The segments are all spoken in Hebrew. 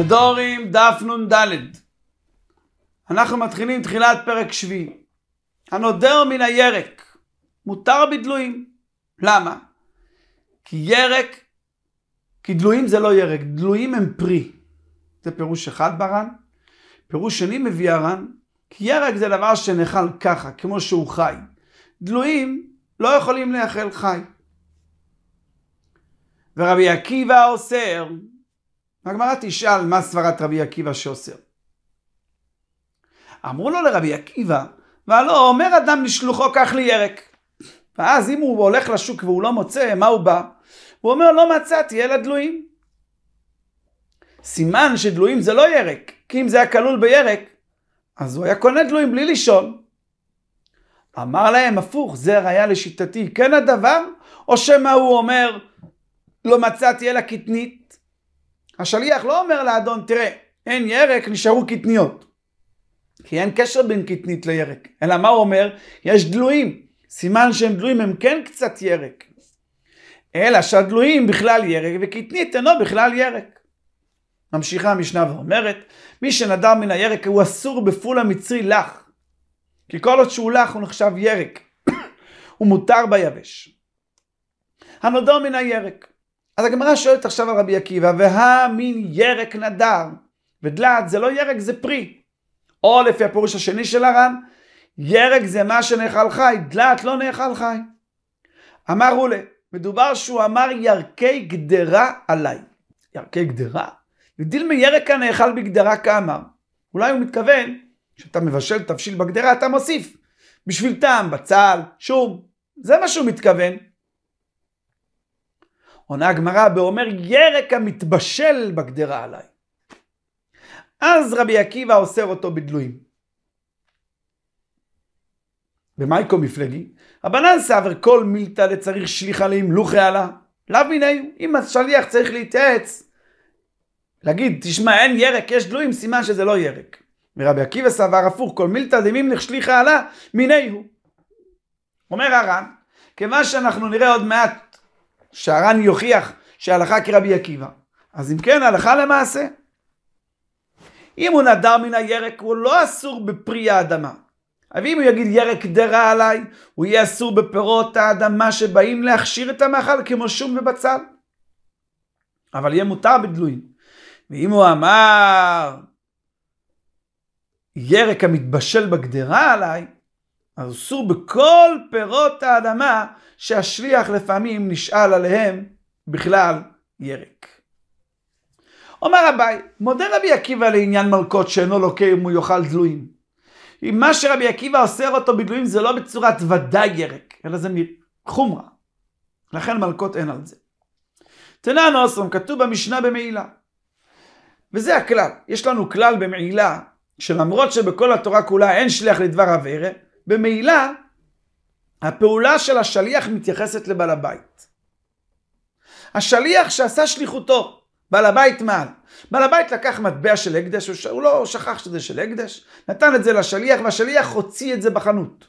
נדורים דף נ"ד. אנחנו מתחילים תחילת פרק שביעי. הנודר מן הירק, מותר בדלויים. למה? כי ירק, כי דלויים זה לא ירק, דלויים הם פרי. זה פירוש אחד בר"ן. פירוש שני מביא הר"ן, כי ירק זה דבר שנאכל ככה, כמו שהוא חי. דלויים לא יכולים לאכל חי. ורבי עקיבא אוסר הגמרא תשאל מה סברת רבי עקיבא שאוסר. אמרו לו לרבי עקיבא, והלא אומר אדם לשלוחו קח לי ירק. ואז אם הוא הולך לשוק והוא לא מוצא, מה הוא בא? הוא אומר לא מצאתי, אלא דלויים. סימן שדלויים זה לא ירק, כי אם זה היה כלול בירק, אז הוא היה קונה דלויים בלי לשאול. אמר להם, הפוך, זה היה לשיטתי כן הדבר, או שמא הוא אומר, לא מצאתי אלא קטנית? השליח לא אומר לאדון, תראה, אין ירק, נשארו קטניות. כי אין קשר בין קטנית לירק. אלא מה הוא אומר? יש דלויים. סימן שהם דלויים, הם כן קצת ירק. אלא שהדלויים בכלל ירק, וקטנית אינו בכלל ירק. ממשיכה המשנה ואומרת, מי שנדר מן הירק הוא אסור בפול המצרי לך. כי כל עוד שהוא לך הוא נחשב ירק. הוא מותר ביבש. הנודר מן הירק. אז הגמרא שואלת עכשיו על רבי עקיבא, והמין ירק נדר, ודלעת זה לא ירק, זה פרי. או לפי הפירוש השני של הר"ן, ירק זה מה שנאכל חי, דלעת לא נאכל חי. אמר אולה, מדובר שהוא אמר ירקי גדרה עליי. ירקי גדרה? הבדיל מירק הנאכל בגדרה כאמר. אולי הוא מתכוון, כשאתה מבשל תבשיל בגדרה, אתה מוסיף. בשביל טעם, בצל, שום. זה מה שהוא מתכוון. עונה הגמרא באומר ירק המתבשל בגדרה עליי. אז רבי עקיבא אוסר אותו בדלויים. במייקו מפלגי, הבנן סבר כל מילתא לצריך שליחה להמלוכי עלה. לאו מיניהו, אם השליח צריך להתייעץ, להגיד, תשמע, אין ירק, יש דלויים, סימן שזה לא ירק. ורבי עקיבא סבר הפוך, כל מילתא דמימלך שליחה עלה, מיניהו. אומר הר"ן, כיוון שאנחנו נראה עוד מעט שהר"ן יוכיח שהלכה כרבי עקיבא. אז אם כן, הלכה למעשה. אם הוא נדר מן הירק, הוא לא אסור בפרי האדמה. אבל אם הוא יגיד ירק דרה עליי, הוא יהיה אסור בפירות האדמה שבאים להכשיר את המאכל כמו שום ובצל. אבל יהיה מותר בדלויים. ואם הוא אמר ירק המתבשל בגדרה עליי, הרסו בכל פירות האדמה שהשליח לפעמים נשאל עליהם בכלל ירק. אומר אביי, מודה רבי עקיבא לעניין מלכות שאינו לוקה אם הוא יאכל דלויים. אם מה שרבי עקיבא אוסר אותו בדלויים זה לא בצורת ודאי ירק, אלא זה מחומרה. לכן מלכות אין על זה. תנן אוסרם, כתוב במשנה במעילה. וזה הכלל. יש לנו כלל במעילה, שלמרות שבכל התורה כולה אין שליח לדבר אברה, במילא הפעולה של השליח מתייחסת לבעל הבית. השליח שעשה שליחותו, בעל הבית מעל. בעל הבית לקח מטבע של הקדש, הוא לא שכח שזה של הקדש, נתן את זה לשליח והשליח הוציא את זה בחנות.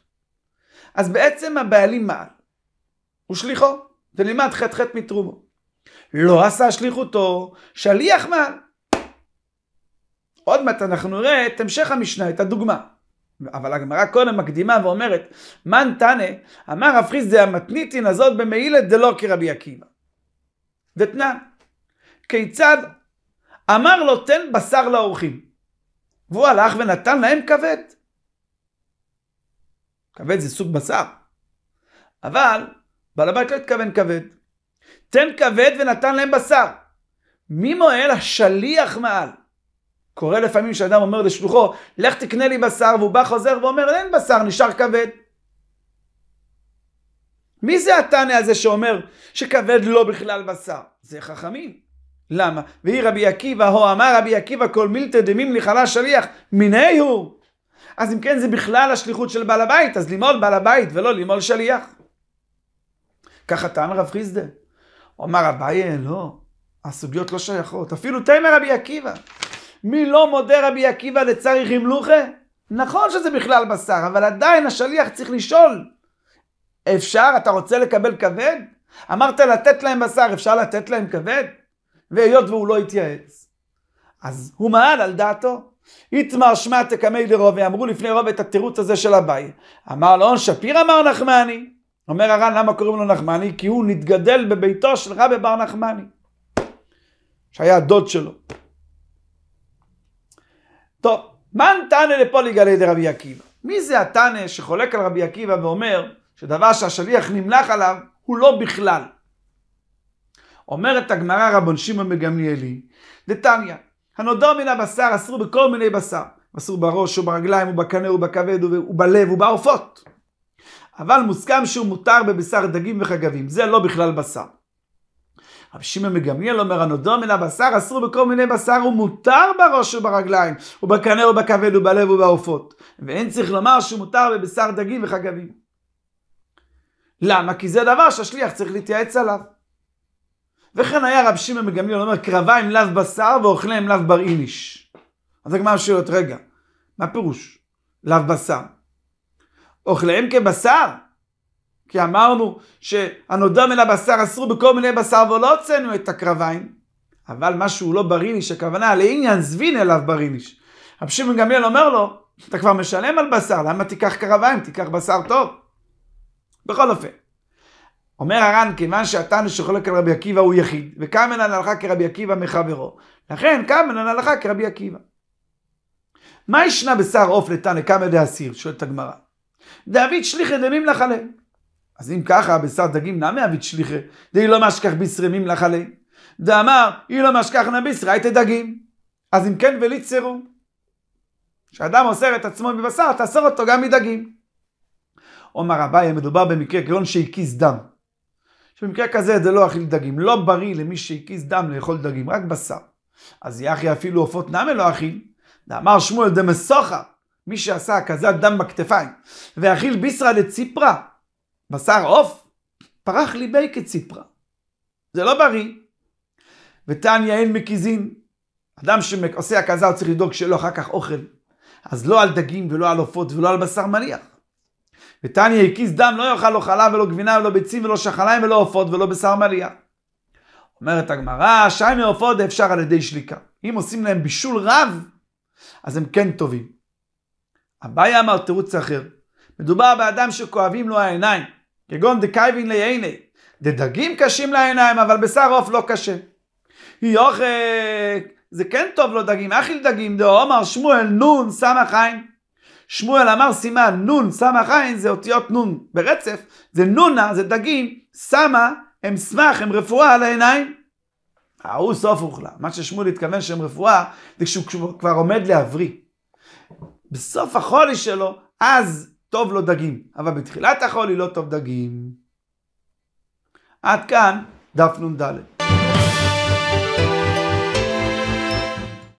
אז בעצם הבעלים מעל. הוא שליחו, חטא חטא מתרומו. לא עשה שליחותו, שליח מעל. עוד מעט אנחנו נראה את המשך המשנה, את הדוגמה. אבל הגמרא קודם מקדימה ואומרת, מן תנא, אמר רב חיסדא המתניתין הזאת במעילת דלא כרבי עקיבא. דתנן, כיצד אמר לו תן בשר לאורחים, והוא הלך ונתן להם כבד. כבד זה סוג בשר, אבל בעל הבית לא התכוון כבד. תן כבד ונתן להם בשר. מי מועל השליח מעל? קורה לפעמים שאדם אומר לשלוחו, לך תקנה לי בשר, והוא בא חוזר ואומר, אין בשר, נשאר כבד. מי זה התנא הזה שאומר שכבד לא בכלל בשר? זה חכמים. למה? ויהי רבי עקיבא, הו אמר רבי עקיבא, כל מילתא דמים חלה שליח, מיני הוא. אז אם כן, זה בכלל השליחות של בעל הבית, אז לימול בעל הבית ולא לימול שליח. ככה טען רב חיסדה. אמר, אביי, לא, הסוגיות לא שייכות. אפילו תמר רבי עקיבא. מי לא מודה רבי עקיבא לצרי חמלוכה? נכון שזה בכלל בשר, אבל עדיין השליח צריך לשאול. אפשר? אתה רוצה לקבל כבד? אמרת לתת להם בשר, אפשר לתת להם כבד? והיות והוא לא התייעץ, אז הוא מעל על דעתו. איתמר שמע תקמי דרובי, אמרו לפני רובי את התירוץ הזה של אביי. אמר לאון שפירא אמר נחמני. אומר הר"ן, למה קוראים לו נחמני? כי הוא נתגדל בביתו של רבי בר נחמני, שהיה הדוד שלו. טוב, מן תנא לפוליג לידי רבי עקיבא? מי זה התנא שחולק על רבי עקיבא ואומר שדבר שהשליח נמלח עליו הוא לא בכלל? אומרת הגמרא רבון שמעון בגמליאלי, דתניא, הנודע מן הבשר אסור בכל מיני בשר, אסור בראש וברגליים ובקנה ובכבד ובלב ובעופות. אבל מוסכם שהוא מותר בבשר דגים וחגבים, זה לא בכלל בשר. רבי שמעון מגמליאל אומר, הנודע מן הבשר אסור בכל מיני בשר, הוא מותר בראש וברגליים, ובקנה ובכבד ובלב ובעופות. ואין צריך לומר שהוא מותר בבשר דגים וחגבים. למה? כי זה דבר שהשליח צריך להתייעץ עליו. וכן היה רבי שמעון מגמליאל אומר, קרביים לאו בשר ואוכליהם לאו בר איניש. אז הגמרא שואלת, רגע, מה פירוש? לאו בשר. אוכליהם כבשר, כי אמרנו שהנודע מן הבשר אסור בכל מיני בשר ולא הוצאנו את הקרביים, אבל משהו לא בריניש, הכוונה לעניין זבין אליו בריניש. רב שמעון גמליאל אומר לו, אתה כבר משלם על בשר, למה תיקח קרביים? תיקח בשר טוב. בכל אופן, אומר הר"ן, כיוון שהתנא שחולק על רבי עקיבא הוא יחיד, וקאמן על הלכה כרבי עקיבא מחברו, לכן קאמן על הלכה כרבי עקיבא. מה ישנה בשר עוף לתנא קמא דאסיר? שואלת הגמרא. דאבית שליחי דמים לחלל. אז אם ככה, בשר דגים נמי אבית שליחי, דאי לא משכח בישרמים לך עלי. דאמר, אי לא משכח נביסרא הייתה דגים. אז אם כן ולי צירו. כשאדם אוסר את עצמו מבשר, תאסור אותו גם מדגים. עומר אביי, מדובר במקרה כגון שהקיס דם. שבמקרה כזה זה לא אכיל דגים. לא בריא למי שהקיס דם לאכול דגים, רק בשר. אז יחי אפילו עופות נמי לא אכיל. דאמר שמואל דמסוכה, מי שעשה כזה דם בכתפיים, ואכיל בישרא לציפרא. בשר עוף, פרח ליבי כציפרה. זה לא בריא. ותניא אין מקיזין. אדם שעושה הכזה, הוא צריך לדאוג שיהיה לו אחר כך אוכל. אז לא על דגים ולא על עופות ולא על בשר מניח. ותניא הקיז דם, לא יאכל לו לא חלב ולא גבינה ולא ביצים ולא שחליים ולא עופות ולא בשר מניח. אומרת הגמרא, שי מעופות אפשר על ידי שליקה. אם עושים להם בישול רב, אז הם כן טובים. אביי אמר תירוץ אחר. מדובר באדם שכואבים לו העיניים. כגון דקייבין לעיני, דדגים קשים לעיניים, אבל בשר עוף לא קשה. יוכק, זה כן טוב לו דגים, אכיל דגים, דאמר שמואל נון סמך עין. שמואל אמר סימן נון סמך עין זה אותיות נון ברצף, זה נונה, זה דגים, סמה, הם סמך, הם רפואה על העיניים. ההוא סוף אוכלה. מה ששמואל התכוון שהם רפואה, זה כשהוא כבר עומד להבריא. בסוף החולי שלו, אז טוב לו לא דגים, אבל בתחילת החולי לא טוב דגים. עד כאן דף נ"ד.